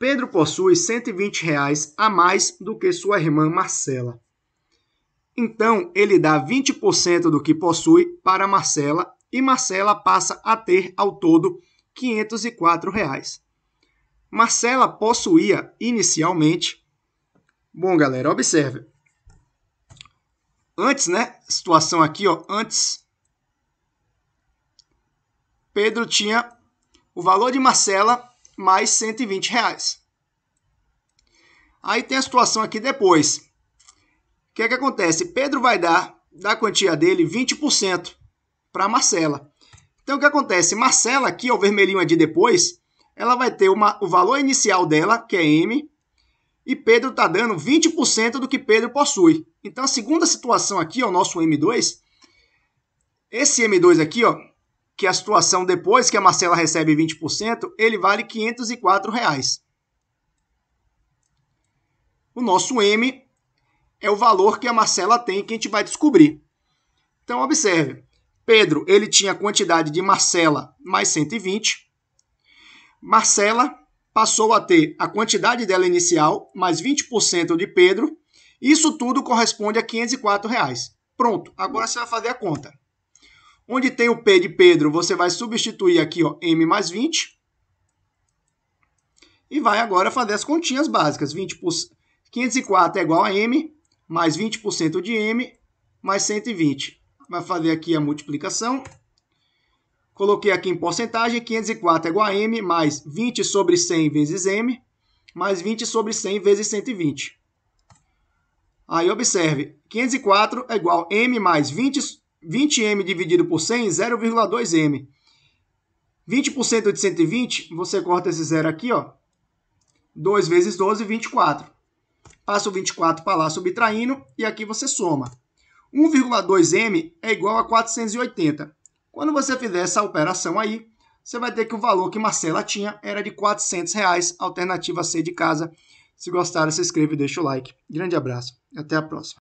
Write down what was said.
Pedro possui 120 reais a mais do que sua irmã Marcela. Então, ele dá 20% do que possui para Marcela e Marcela passa a ter ao todo 504 reais. Marcela possuía inicialmente. Bom, galera, observe. Antes, né? Situação aqui, ó. Antes, Pedro tinha o valor de Marcela mais 120 reais. Aí tem a situação aqui depois. O que é que acontece? Pedro vai dar da quantia dele 20% para Marcela. Então o que acontece? Marcela aqui, o vermelhinho é de depois, ela vai ter uma, o valor inicial dela, que é M, e Pedro está dando 20% do que Pedro possui. Então a segunda situação aqui, o nosso M2, esse M2 aqui, ó, que a situação depois que a Marcela recebe 20%, ele vale R$ 504. Reais. O nosso M é o valor que a Marcela tem que a gente vai descobrir. Então observe, Pedro, ele tinha a quantidade de Marcela mais 120. Marcela passou a ter a quantidade dela inicial mais 20% de Pedro. Isso tudo corresponde a R$ 504. Reais. Pronto, agora você vai fazer a conta. Onde tem o P de Pedro, você vai substituir aqui, ó, M mais 20. E vai agora fazer as continhas básicas. 20 por... 504 é igual a M, mais 20% de M, mais 120. Vai fazer aqui a multiplicação. Coloquei aqui em porcentagem, 504 é igual a M, mais 20 sobre 100 vezes M, mais 20 sobre 100 vezes 120. Aí, observe, 504 é igual a M mais 20 20m dividido por 100, 0,2m. 20% de 120, você corta esse zero aqui, ó. 2 vezes 12, 24. Passa o 24 para lá subtraindo e aqui você soma. 1,2m é igual a 480. Quando você fizer essa operação aí, você vai ter que o valor que Marcela tinha era de 400 reais, alternativa C de casa. Se gostaram, se inscreva e deixa o like. Grande abraço e até a próxima.